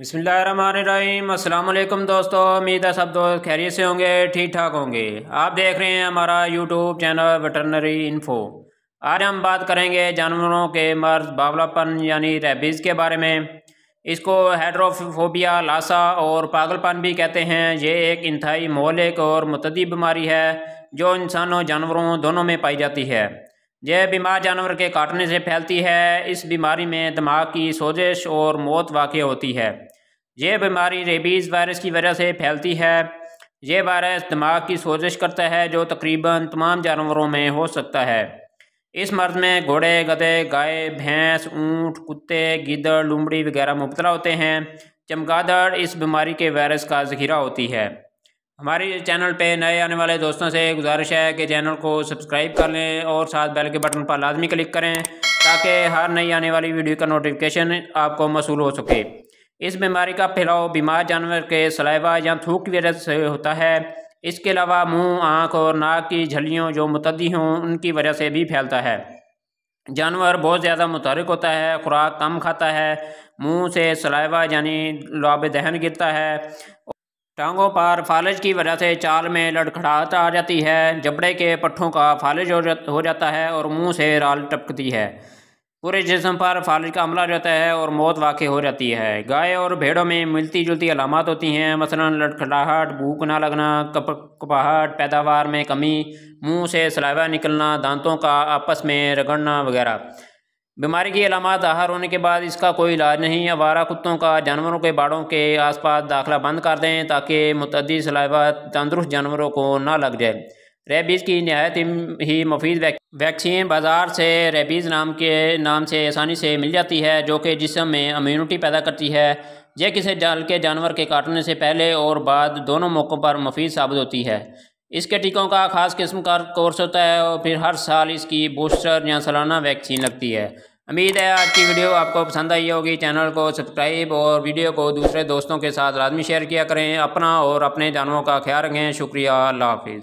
बसमीम अल्लाम दोस्तों उम्मीद है सब दोस्त खैरियत से होंगे ठीक ठाक होंगे आप देख रहे हैं हमारा यूट्यूब चैनल वेटरनरी इन्फो आज हम बात करेंगे जानवरों के मर्ज बावलापन यानी रेबीज़ के बारे में इसको हाइड्रोफोबिया लासा और पागलपन भी कहते हैं ये एक इंतहाई मोहलिक और मतदी बीमारी है जो इंसानों जानवरों दोनों में पाई जाती है यह बीमार जानवर के काटने से फैलती है इस बीमारी में दिमाग की सोजिश और मौत वाक़ होती है यह बीमारी रेबीज़ वायरस की वजह से फैलती है यह वायरस दिमाग की सोजिश करता है जो तकरीबन तमाम जानवरों में हो सकता है इस मर्ज में घोड़े गधे गाय भैंस ऊँट कुत्ते गिदड़ लुमड़ी वगैरह मुबतला होते हैं चमगादड़ इस बीमारी के वायरस का जखीरा होती है हमारे चैनल पे नए आने वाले दोस्तों से गुजारिश है कि चैनल को सब्सक्राइब कर लें और साथ बेल के बटन पर लाजमी क्लिक करें ताकि हर नई आने वाली वीडियो का नोटिफिकेशन आपको मौसू हो सके इस बीमारी का फैलाव बीमार जानवर के सलाइवा या थूक की वजह से होता है इसके अलावा मुंह आंख और नाक की झलियों जो मुतदी हों उनकी वजह से भी फैलता है जानवर बहुत ज़्यादा मुतहरक होता है खुराक कम खाता है मुंह से सलाइवा यानी लाब दहन गिरता है टांगों पर फालिज की वजह से चाल में लड़खड़ाहट आ जाती है जबड़े के पट्ठों का फालिज हो जा हो जाता है और मुंह से राल टपकती है पूरे जिसम पर फालिज का हमला रहता है और मौत वाक़ हो जाती है गाय और भेड़ों में मिलती जुलती अलामत होती हैं मसलन लड़खड़ाहट भूख ना लगना कप कपाहट पैदावार में कमी मुंह से सलावा निकलना दांतों का आपस में रगड़ना वगैरह बीमारी की अलामत आहार होने के बाद इसका कोई इलाज नहीं है वारा कुत्तों का जानवरों के बाड़ों के आसपास दाखिला बंद कर दें ताकि मतदी सलाइबा तंदरुस्त जानवरों को ना लग जाए रेबीज़ की नहायत ही मुफीद वैक्सीन बाज़ार से रेबीज़ नाम के नाम से आसानी से मिल जाती है जो कि जिसम में अम्यूनिटी पैदा करती है यह किसी जाल के जानवर के काटने से पहले और बाद दोनों मौक़ों पर मुफीद साबित होती है इसके टीकों का खास किस्म का कोर्स होता है और फिर हर साल इसकी बूस्टर या सालाना वैक्सीन लगती है उम्मीद है आज की वीडियो आपको पसंद आई होगी चैनल को सब्सक्राइब और वीडियो को दूसरे दोस्तों के साथ लाजमी शेयर किया करें अपना और अपने जानवरों का ख्याल रखें शुक्रिया अल्लाह हाफिज़